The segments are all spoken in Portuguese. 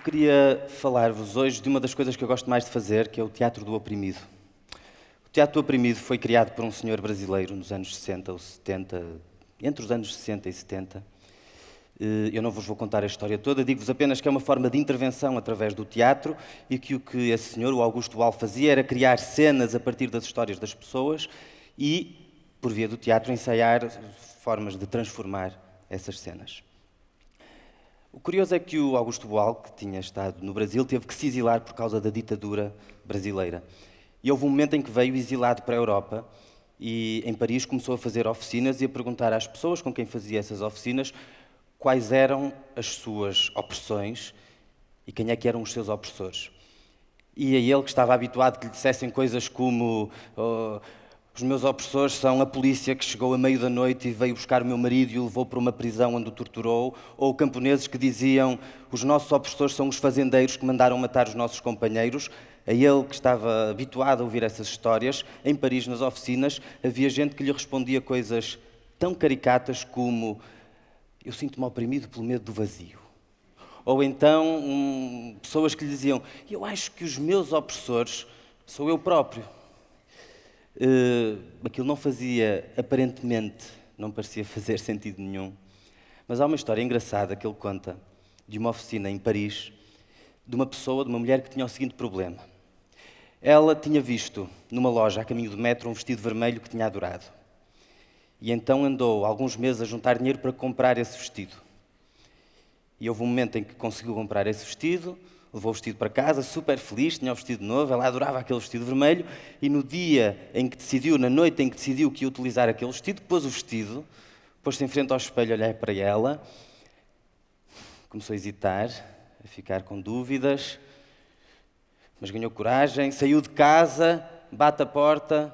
queria falar-vos hoje de uma das coisas que eu gosto mais de fazer, que é o teatro do oprimido. O teatro do oprimido foi criado por um senhor brasileiro nos anos 60 ou 70, entre os anos 60 e 70. Eh, eu não vos vou contar a história toda, digo-vos apenas que é uma forma de intervenção através do teatro e que o que esse senhor, o Augusto Wall, fazia era criar cenas a partir das histórias das pessoas e, por via do teatro, ensaiar formas de transformar essas cenas. O curioso é que o Augusto Boal, que tinha estado no Brasil, teve que se exilar por causa da ditadura brasileira. E houve um momento em que veio exilado para a Europa e em Paris começou a fazer oficinas e a perguntar às pessoas com quem fazia essas oficinas quais eram as suas opressões e quem é que eram os seus opressores. E a é ele que estava habituado que lhe dissessem coisas como oh, os meus opressores são a polícia que chegou a meio da noite e veio buscar o meu marido e o levou para uma prisão onde o torturou, ou camponeses que diziam: Os nossos opressores são os fazendeiros que mandaram matar os nossos companheiros. A ele, que estava habituado a ouvir essas histórias, em Paris, nas oficinas, havia gente que lhe respondia coisas tão caricatas como: Eu sinto-me oprimido pelo medo do vazio. Ou então, hum, pessoas que lhe diziam: Eu acho que os meus opressores sou eu próprio. Uh, aquilo não fazia, aparentemente, não parecia fazer sentido nenhum. Mas há uma história engraçada que ele conta de uma oficina em Paris, de uma pessoa, de uma mulher que tinha o seguinte problema. Ela tinha visto numa loja a caminho do metro um vestido vermelho que tinha adorado. E então andou alguns meses a juntar dinheiro para comprar esse vestido. E houve um momento em que conseguiu comprar esse vestido, levou o vestido para casa, super feliz, tinha o vestido novo, ela adorava aquele vestido vermelho, e no dia em que decidiu, na noite em que decidiu que ia utilizar aquele vestido, pôs o vestido, pôs-se em frente ao espelho a olhar para ela, começou a hesitar, a ficar com dúvidas, mas ganhou coragem, saiu de casa, bate a porta,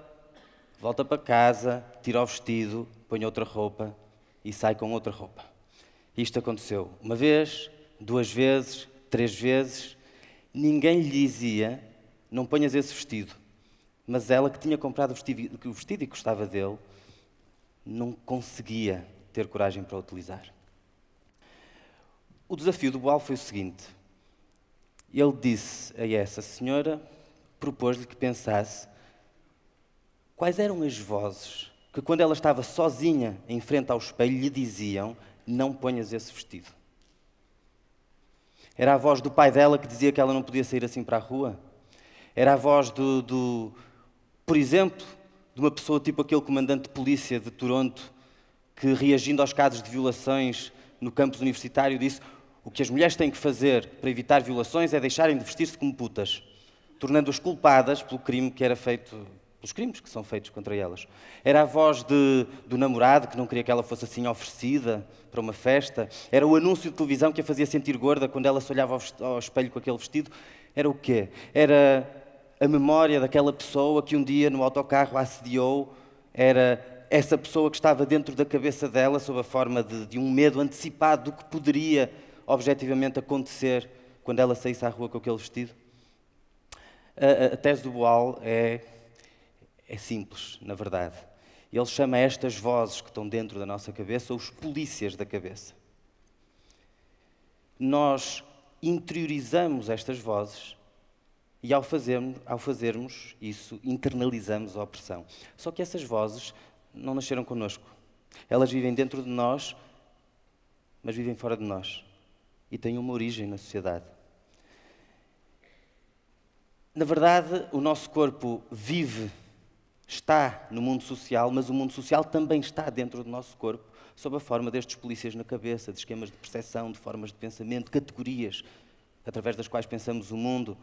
volta para casa, tira o vestido, põe outra roupa e sai com outra roupa. Isto aconteceu uma vez, duas vezes, três vezes, ninguém lhe dizia: não ponhas esse vestido. Mas ela, que tinha comprado o vestido, o vestido e gostava dele, não conseguia ter coragem para utilizar. O desafio do Boal foi o seguinte: ele disse a essa senhora, propôs-lhe que pensasse quais eram as vozes que, quando ela estava sozinha em frente ao espelho, lhe diziam: Não ponhas esse vestido. Era a voz do pai dela que dizia que ela não podia sair assim para a rua? Era a voz do, do por exemplo, de uma pessoa tipo aquele comandante de polícia de Toronto que, reagindo aos casos de violações no campus universitário, disse o que as mulheres têm que fazer para evitar violações é deixarem de vestir-se como putas, tornando-as culpadas pelo crime que era feito os crimes que são feitos contra elas. Era a voz de, do namorado que não queria que ela fosse assim oferecida para uma festa. Era o anúncio de televisão que a fazia sentir gorda quando ela se olhava ao espelho com aquele vestido. Era o quê? Era a memória daquela pessoa que um dia no autocarro a assediou. Era essa pessoa que estava dentro da cabeça dela sob a forma de, de um medo antecipado do que poderia objetivamente acontecer quando ela saísse à rua com aquele vestido. A, a, a tese do Boal é é simples, na verdade. Ele chama estas vozes que estão dentro da nossa cabeça os polícias da cabeça. Nós interiorizamos estas vozes e, ao fazermos, ao fazermos isso, internalizamos a opressão. Só que essas vozes não nasceram connosco. Elas vivem dentro de nós, mas vivem fora de nós e têm uma origem na sociedade. Na verdade, o nosso corpo vive está no mundo social, mas o mundo social também está dentro do nosso corpo, sob a forma destes polícias na cabeça, de esquemas de percepção, de formas de pensamento, categorias através das quais pensamos o mundo,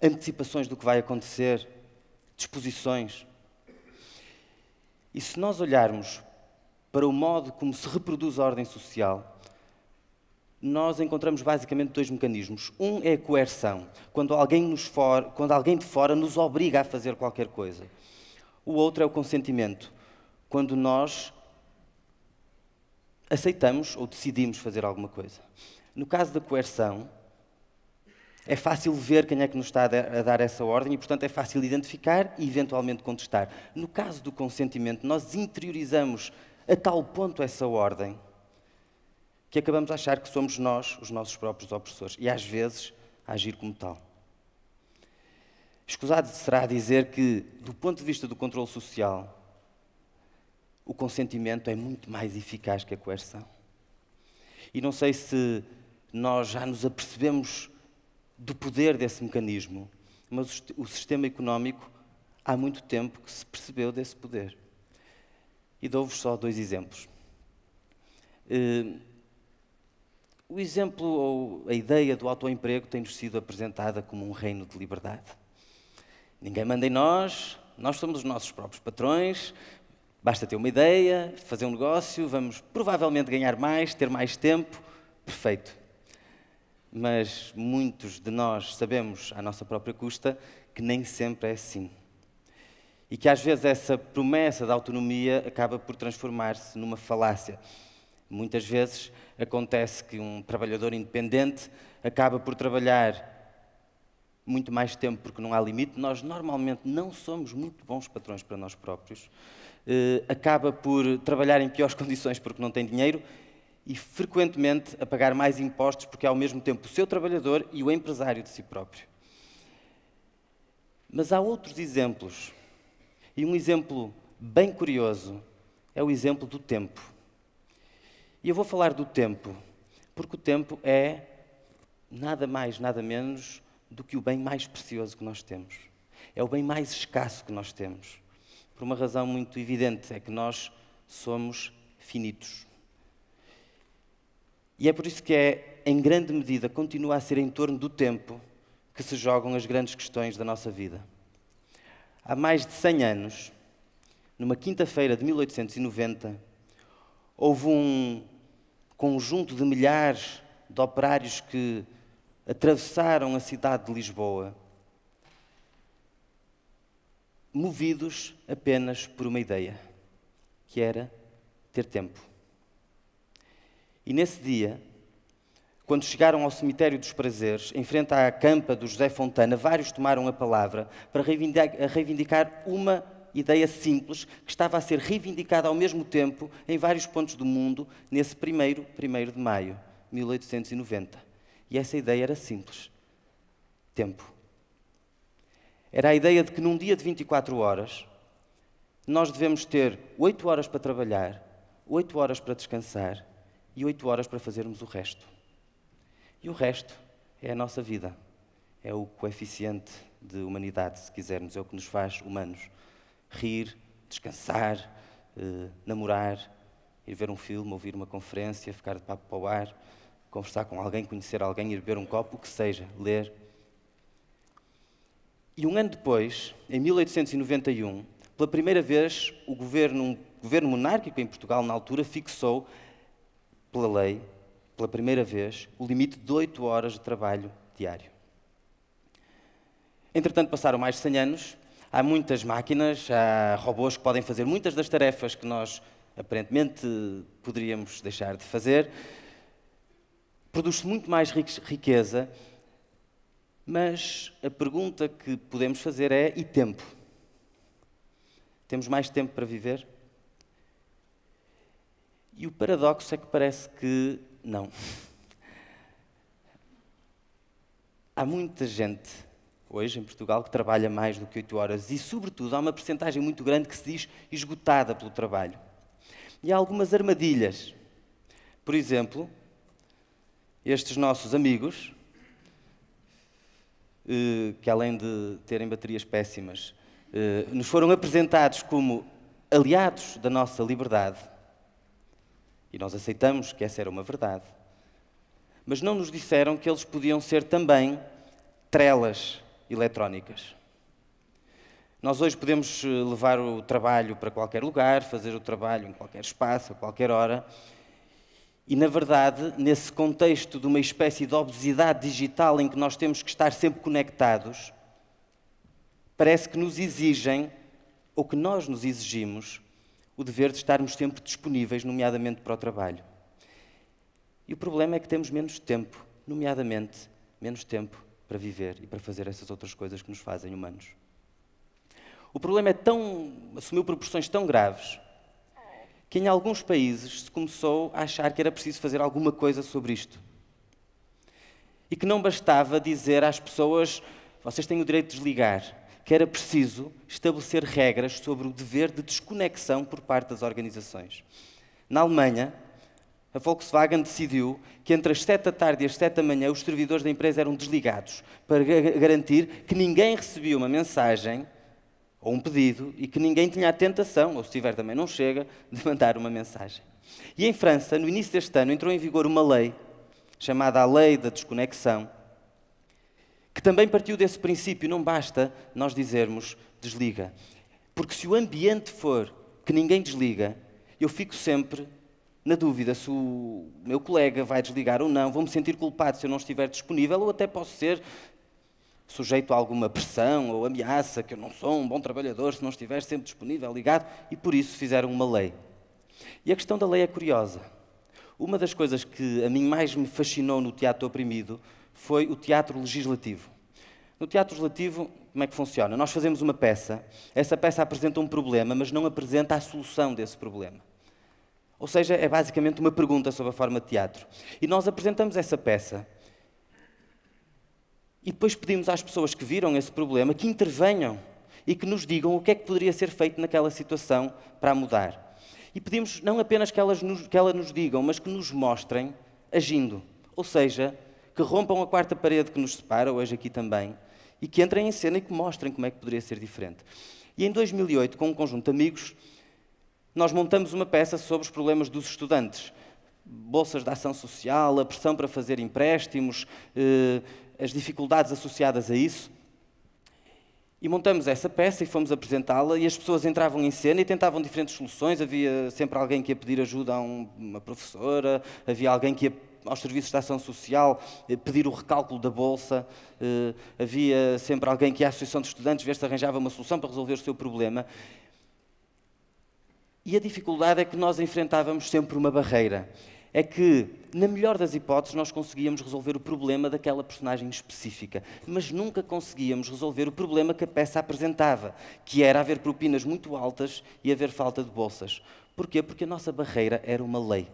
antecipações do que vai acontecer, disposições. E se nós olharmos para o modo como se reproduz a ordem social, nós encontramos basicamente dois mecanismos. Um é a coerção, quando alguém, for, quando alguém de fora nos obriga a fazer qualquer coisa. O outro é o consentimento, quando nós aceitamos ou decidimos fazer alguma coisa. No caso da coerção, é fácil ver quem é que nos está a dar essa ordem e, portanto, é fácil identificar e eventualmente contestar. No caso do consentimento, nós interiorizamos a tal ponto essa ordem que acabamos a achar que somos nós os nossos próprios opressores e, às vezes, a agir como tal. Escusado será dizer que, do ponto de vista do controle social, o consentimento é muito mais eficaz que a coerção. E não sei se nós já nos apercebemos do poder desse mecanismo, mas o sistema económico há muito tempo que se percebeu desse poder. E dou-vos só dois exemplos. Eh, o exemplo ou a ideia do autoemprego tem-nos sido apresentada como um reino de liberdade. Ninguém manda em nós, nós somos os nossos próprios patrões, basta ter uma ideia, fazer um negócio, vamos provavelmente ganhar mais, ter mais tempo, perfeito. Mas muitos de nós sabemos, à nossa própria custa, que nem sempre é assim. E que às vezes essa promessa da autonomia acaba por transformar-se numa falácia. Muitas vezes acontece que um trabalhador independente acaba por trabalhar muito mais tempo porque não há limite, nós normalmente não somos muito bons patrões para nós próprios, eh, acaba por trabalhar em piores condições porque não tem dinheiro e frequentemente a pagar mais impostos porque é ao mesmo tempo o seu trabalhador e o empresário de si próprio. Mas há outros exemplos. E um exemplo bem curioso é o exemplo do tempo. E eu vou falar do tempo, porque o tempo é nada mais, nada menos do que o bem mais precioso que nós temos. É o bem mais escasso que nós temos. Por uma razão muito evidente, é que nós somos finitos. E é por isso que é, em grande medida, continua a ser em torno do tempo que se jogam as grandes questões da nossa vida. Há mais de 100 anos, numa quinta-feira de 1890, houve um conjunto de milhares de operários que atravessaram a cidade de Lisboa, movidos apenas por uma ideia, que era ter tempo. E nesse dia, quando chegaram ao cemitério dos prazeres, em frente à campa do José Fontana, vários tomaram a palavra para reivindicar uma ideia simples que estava a ser reivindicada ao mesmo tempo em vários pontos do mundo nesse primeiro, primeiro de maio de 1890. E essa ideia era simples: tempo. Era a ideia de que num dia de 24 horas, nós devemos ter 8 horas para trabalhar, 8 horas para descansar e 8 horas para fazermos o resto. E o resto é a nossa vida. É o coeficiente de humanidade, se quisermos, é o que nos faz humanos. Rir, descansar, eh, namorar, ir ver um filme, ouvir uma conferência, ficar de papo para o ar conversar com alguém, conhecer alguém, ir beber um copo, o que seja, ler. E um ano depois, em 1891, pela primeira vez, o governo, um governo monárquico em Portugal, na altura, fixou, pela lei, pela primeira vez, o limite de 8 horas de trabalho diário. Entretanto, passaram mais de 100 anos, há muitas máquinas, há robôs que podem fazer muitas das tarefas que nós aparentemente poderíamos deixar de fazer. Produz-se muito mais riqueza, mas a pergunta que podemos fazer é: e tempo? Temos mais tempo para viver? E o paradoxo é que parece que não. Há muita gente hoje em Portugal que trabalha mais do que 8 horas e, sobretudo, há uma percentagem muito grande que se diz esgotada pelo trabalho. E há algumas armadilhas. Por exemplo, estes nossos amigos, eh, que além de terem baterias péssimas, eh, nos foram apresentados como aliados da nossa liberdade, e nós aceitamos que essa era uma verdade, mas não nos disseram que eles podiam ser também trelas eletrónicas. Nós hoje podemos eh, levar o trabalho para qualquer lugar, fazer o trabalho em qualquer espaço, a qualquer hora, e, na verdade, nesse contexto de uma espécie de obesidade digital em que nós temos que estar sempre conectados, parece que nos exigem, ou que nós nos exigimos, o dever de estarmos sempre disponíveis, nomeadamente para o trabalho. E o problema é que temos menos tempo, nomeadamente menos tempo para viver e para fazer essas outras coisas que nos fazem humanos. O problema é tão, assumiu proporções tão graves que em alguns países se começou a achar que era preciso fazer alguma coisa sobre isto. E que não bastava dizer às pessoas: vocês têm o direito de desligar, que era preciso estabelecer regras sobre o dever de desconexão por parte das organizações. Na Alemanha, a Volkswagen decidiu que entre as 7 da tarde e as 7 da manhã os servidores da empresa eram desligados para garantir que ninguém recebia uma mensagem ou um pedido e que ninguém tenha a tentação, ou se tiver também não chega, de mandar uma mensagem. E em França, no início deste ano, entrou em vigor uma lei, chamada a Lei da Desconexão, que também partiu desse princípio, não basta nós dizermos desliga. Porque se o ambiente for que ninguém desliga, eu fico sempre na dúvida se o meu colega vai desligar ou não, vou-me sentir culpado se eu não estiver disponível, ou até posso ser sujeito a alguma pressão ou ameaça, que eu não sou um bom trabalhador se não estiver sempre disponível, ligado, e por isso fizeram uma lei. E a questão da lei é curiosa. Uma das coisas que a mim mais me fascinou no teatro oprimido foi o teatro legislativo. No teatro legislativo, como é que funciona? Nós fazemos uma peça, essa peça apresenta um problema, mas não apresenta a solução desse problema. Ou seja, é basicamente uma pergunta sob a forma de teatro. E nós apresentamos essa peça e depois pedimos às pessoas que viram esse problema que intervenham e que nos digam o que é que poderia ser feito naquela situação para mudar. E pedimos não apenas que elas nos, que elas nos digam, mas que nos mostrem agindo. Ou seja, que rompam a quarta parede que nos separa, hoje aqui também, e que entrem em cena e que mostrem como é que poderia ser diferente. E em 2008, com um conjunto de amigos, nós montamos uma peça sobre os problemas dos estudantes. Bolsas de ação social, a pressão para fazer empréstimos, eh, as dificuldades associadas a isso. E montamos essa peça e fomos apresentá-la e as pessoas entravam em cena e tentavam diferentes soluções. Havia sempre alguém que ia pedir ajuda a um, uma professora, havia alguém que ia aos serviços de ação social eh, pedir o recálculo da bolsa, eh, havia sempre alguém que ia à associação de estudantes ver se arranjava uma solução para resolver o seu problema. E a dificuldade é que nós enfrentávamos sempre uma barreira é que, na melhor das hipóteses, nós conseguíamos resolver o problema daquela personagem específica, mas nunca conseguíamos resolver o problema que a peça apresentava, que era haver propinas muito altas e haver falta de bolsas. Porquê? Porque a nossa barreira era uma lei.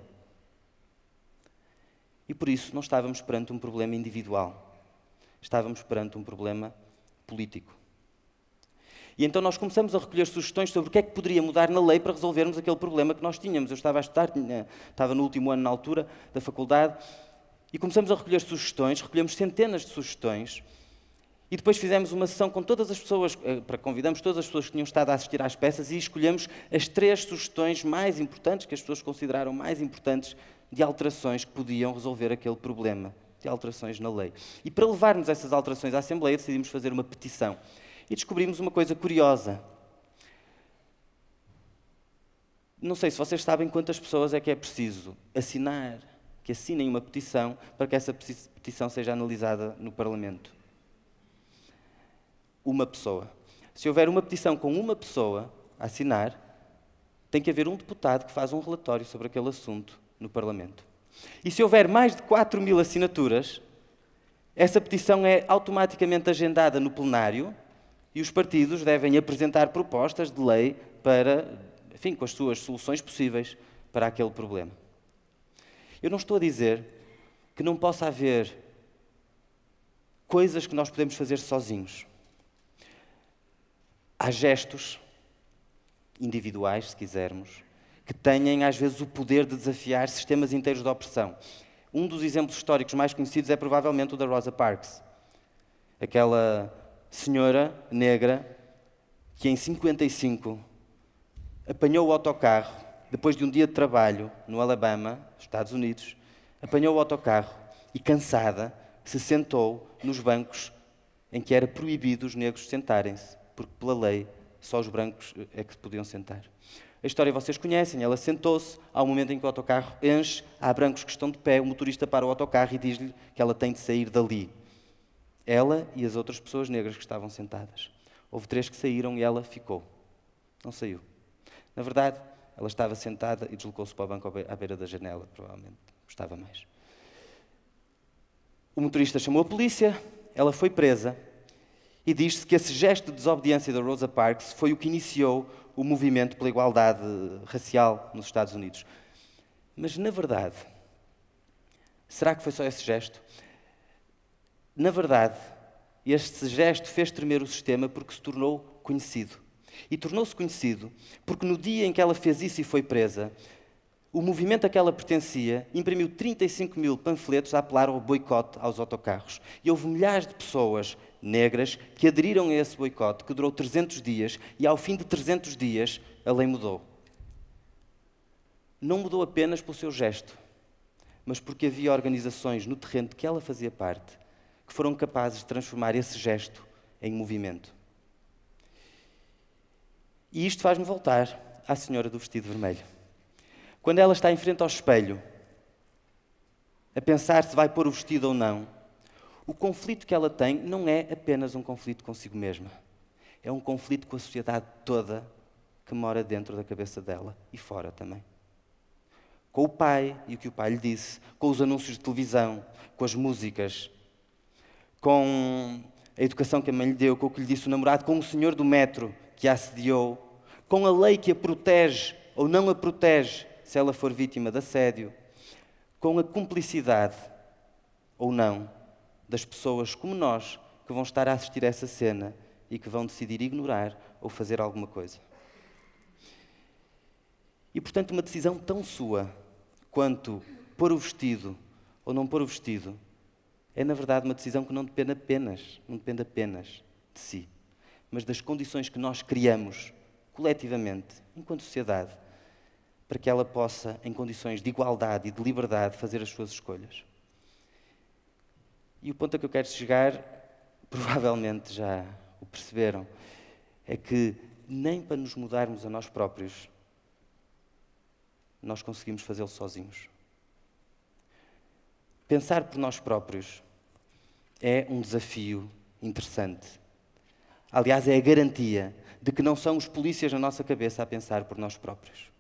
E por isso não estávamos perante um problema individual, estávamos perante um problema político. E então nós começamos a recolher sugestões sobre o que é que poderia mudar na lei para resolvermos aquele problema que nós tínhamos. Eu estava a estudar, tinha, estava no último ano na altura da faculdade, e começamos a recolher sugestões, recolhemos centenas de sugestões, e depois fizemos uma sessão com todas as pessoas, eh, para convidamos todas as pessoas que tinham estado a assistir às peças e escolhemos as três sugestões mais importantes, que as pessoas consideraram mais importantes, de alterações que podiam resolver aquele problema, de alterações na lei. E para levarmos essas alterações à Assembleia, decidimos fazer uma petição e descobrimos uma coisa curiosa. Não sei se vocês sabem quantas pessoas é que é preciso assinar, que assinem uma petição para que essa petição seja analisada no Parlamento. Uma pessoa. Se houver uma petição com uma pessoa a assinar, tem que haver um deputado que faz um relatório sobre aquele assunto no Parlamento. E se houver mais de 4 mil assinaturas, essa petição é automaticamente agendada no plenário e os partidos devem apresentar propostas de lei para, enfim, com as suas soluções possíveis para aquele problema. Eu não estou a dizer que não possa haver coisas que nós podemos fazer sozinhos. Há gestos individuais, se quisermos, que têm às vezes o poder de desafiar sistemas inteiros de opressão. Um dos exemplos históricos mais conhecidos é provavelmente o da Rosa Parks, aquela senhora negra que em 55 apanhou o autocarro, depois de um dia de trabalho no Alabama, Estados Unidos, apanhou o autocarro e, cansada, se sentou nos bancos em que era proibido os negros sentarem-se, porque pela lei só os brancos eh, é que se podiam sentar. A história vocês conhecem, ela sentou-se, há um momento em que o autocarro enche, há brancos que estão de pé, o motorista para o autocarro e diz-lhe que ela tem de sair dali. Ela e as outras pessoas negras que estavam sentadas. Houve três que saíram e ela ficou. Não saiu. Na verdade, ela estava sentada e deslocou-se para o banco à beira da janela, provavelmente. Gostava mais. O motorista chamou a polícia, ela foi presa e diz-se que esse gesto de desobediência da Rosa Parks foi o que iniciou o movimento pela igualdade racial nos Estados Unidos. Mas, na verdade, será que foi só esse gesto? Na verdade, este gesto fez tremer o sistema porque se tornou conhecido. E tornou-se conhecido porque no dia em que ela fez isso e foi presa, o movimento a que ela pertencia imprimiu 35 mil panfletos a apelar ao boicote aos autocarros. E houve milhares de pessoas negras que aderiram a esse boicote, que durou 300 dias, e ao fim de 300 dias a lei mudou. Não mudou apenas pelo seu gesto, mas porque havia organizações no terreno de que ela fazia parte que foram capazes de transformar esse gesto em movimento. E isto faz-me voltar à senhora do vestido vermelho. Quando ela está em frente ao espelho, a pensar se vai pôr o vestido ou não, o conflito que ela tem não é apenas um conflito consigo mesma. É um conflito com a sociedade toda que mora dentro da cabeça dela e fora também. Com o pai e o que o pai lhe disse, com os anúncios de televisão, com as músicas, com a educação que a mãe lhe deu, com o que lhe disse o namorado, com o senhor do metro que a assediou, com a lei que a protege ou não a protege se ela for vítima de assédio, com a cumplicidade ou não das pessoas como nós que vão estar a assistir a essa cena e que vão decidir ignorar ou fazer alguma coisa. E portanto, uma decisão tão sua quanto pôr o vestido ou não pôr o vestido é, na verdade, uma decisão que não depende apenas, não depende apenas de si, mas das condições que nós criamos coletivamente, enquanto sociedade, para que ela possa, em condições de igualdade e de liberdade, fazer as suas escolhas. E o ponto a que eu quero chegar, provavelmente já o perceberam, é que nem para nos mudarmos a nós próprios, nós conseguimos fazê-lo sozinhos. Pensar por nós próprios é um desafio interessante. Aliás, é a garantia de que não são os polícias na nossa cabeça a pensar por nós próprios.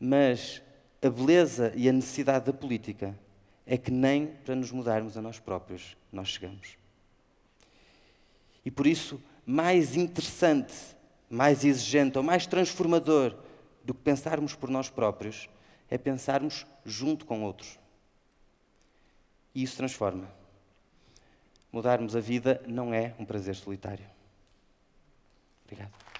Mas a beleza e a necessidade da política é que nem para nos mudarmos a nós próprios nós chegamos. E por isso, mais interessante, mais exigente ou mais transformador do que pensarmos por nós próprios é pensarmos junto com outros. E isso transforma. Mudarmos a vida não é um prazer solitário. Obrigado.